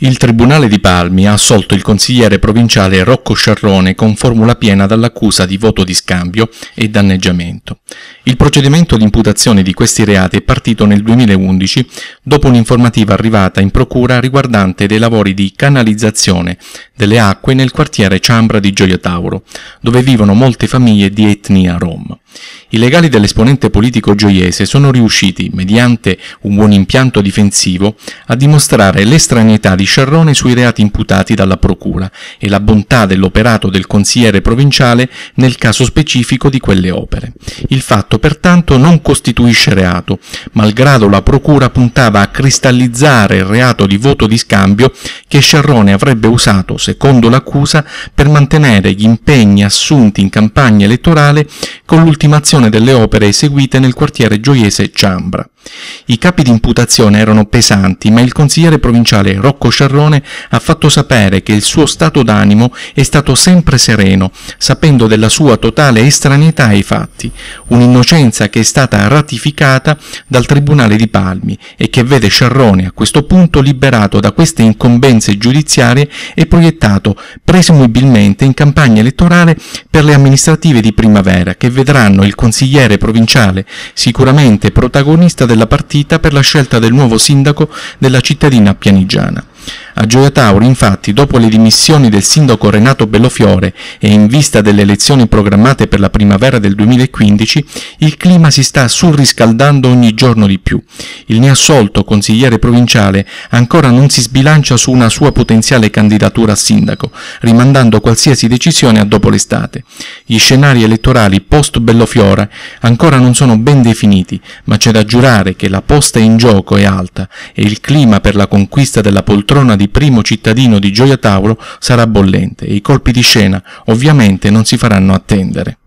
Il Tribunale di Palmi ha assolto il consigliere provinciale Rocco Sciarrone con formula piena dall'accusa di voto di scambio e danneggiamento. Il procedimento di imputazione di questi reati è partito nel 2011 dopo un'informativa arrivata in procura riguardante dei lavori di canalizzazione delle acque nel quartiere Ciambra di Gioia Tauro, dove vivono molte famiglie di etnia rom. I legali dell'esponente politico gioiese sono riusciti, mediante un buon impianto difensivo, a dimostrare l'estraneità di Sciarrone sui reati imputati dalla Procura e la bontà dell'operato del consigliere provinciale nel caso specifico di quelle opere. Il fatto, pertanto, non costituisce reato, malgrado la Procura puntava a cristallizzare il reato di voto di scambio che Sciarrone avrebbe usato, secondo l'accusa, per mantenere gli impegni assunti in campagna elettorale con l'ultimazione esecuzione delle opere eseguite nel quartiere gioiese Ciambra. I capi di imputazione erano pesanti, ma il consigliere provinciale Rocco Sciarrone ha fatto sapere che il suo stato d'animo è stato sempre sereno, sapendo della sua totale estraneità ai fatti, un'innocenza che è stata ratificata dal Tribunale di Palmi e che vede Sciarrone a questo punto liberato da queste incombenze giudiziarie e proiettato presumibilmente in campagna elettorale per le amministrative di primavera che vedranno il consigliere provinciale sicuramente protagonista del della partita per la scelta del nuovo sindaco della cittadina pianigiana. A Gioia Tauri, infatti, dopo le dimissioni del sindaco Renato Bellofiore e in vista delle elezioni programmate per la primavera del 2015, il clima si sta surriscaldando ogni giorno di più. Il neassolto consigliere provinciale ancora non si sbilancia su una sua potenziale candidatura a sindaco, rimandando qualsiasi decisione a dopo l'estate. Gli scenari elettorali post Bellofiore ancora non sono ben definiti, ma c'è da giurare che la posta in gioco è alta e il clima per la conquista della poltrona di di primo cittadino di Gioia Tauro sarà bollente e i colpi di scena ovviamente non si faranno attendere.